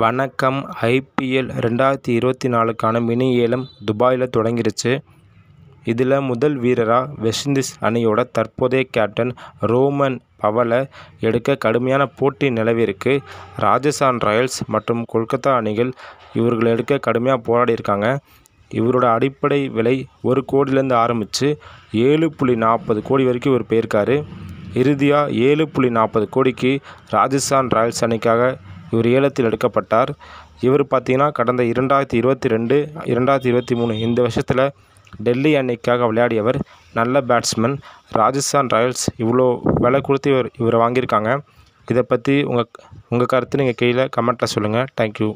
வணக்கம் ஐபிஎல் ரெண்டாயிரத்தி இருபத்தி நாலுக்கான மினி ஏலம் துபாயில் தொடங்கிடுச்சு இதில் முதல் வீரராக வெஸ்ட் இண்டீஸ் அணியோட தற்போதைய கேப்டன் ரோமன் பவலை எடுக்க கடுமையான போட்டி நிலவிருக்கு ராஜஸ்தான் ராயல்ஸ் மற்றும் கொல்கத்தா அணிகள் இவர்கள் எடுக்க கடுமையாக போராடியிருக்காங்க இவரோட அடிப்படை விலை ஒரு கோடியிலேருந்து ஆரம்பித்து ஏழு புள்ளி நாற்பது கோடி வரைக்கும் இவர் போயிருக்காரு இறுதியாக ஏழு புள்ளி நாற்பது கோடிக்கு ராஜஸ்தான் ராயல்ஸ் அணிக்காக இவர் ஏலத்தில் எடுக்கப்பட்டார் இவர் பார்த்தீங்கன்னா கடந்த இரண்டாயிரத்தி இருபத்தி ரெண்டு இரண்டாயிரத்தி இருபத்தி மூணு இந்த வருஷத்தில் டெல்லி அணிக்காக விளையாடியவர் நல்ல பேட்ஸ்மேன் ராஜஸ்தான் ராயல்ஸ் இவ்வளோ விலை கொடுத்து இவர் இவரை வாங்கியிருக்காங்க இதை பற்றி உங்கள் உங்கள் கருத்து நீங்கள் கீழே கமெண்ட்டில் சொல்லுங்கள் தேங்க்யூ